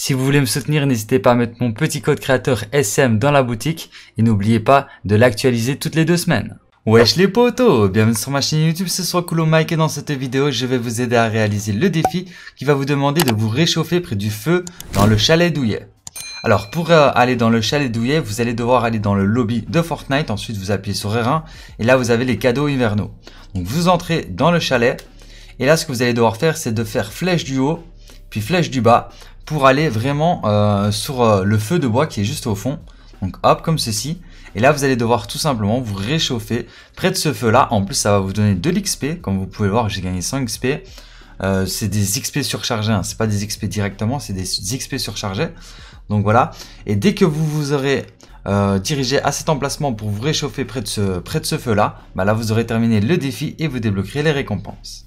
Si vous voulez me soutenir, n'hésitez pas à mettre mon petit code créateur SM dans la boutique et n'oubliez pas de l'actualiser toutes les deux semaines. Wesh les potos Bienvenue sur ma chaîne YouTube, ce soir Coolo Mike et dans cette vidéo, je vais vous aider à réaliser le défi qui va vous demander de vous réchauffer près du feu dans le chalet douillet. Alors pour euh, aller dans le chalet douillet, vous allez devoir aller dans le lobby de Fortnite, ensuite vous appuyez sur R1 et là vous avez les cadeaux hivernaux. Donc vous entrez dans le chalet et là ce que vous allez devoir faire c'est de faire flèche du haut puis flèche du bas pour aller vraiment euh, sur euh, le feu de bois qui est juste au fond. Donc hop, comme ceci. Et là, vous allez devoir tout simplement vous réchauffer près de ce feu-là. En plus, ça va vous donner de l'XP. Comme vous pouvez le voir, j'ai gagné 100 XP. Euh, c'est des XP surchargés, hein. Ce n'est pas des XP directement, c'est des XP surchargés. Donc voilà, et dès que vous vous aurez dirigé à cet emplacement pour vous réchauffer près de ce, ce feu là, bah là vous aurez terminé le défi et vous débloquerez les récompenses.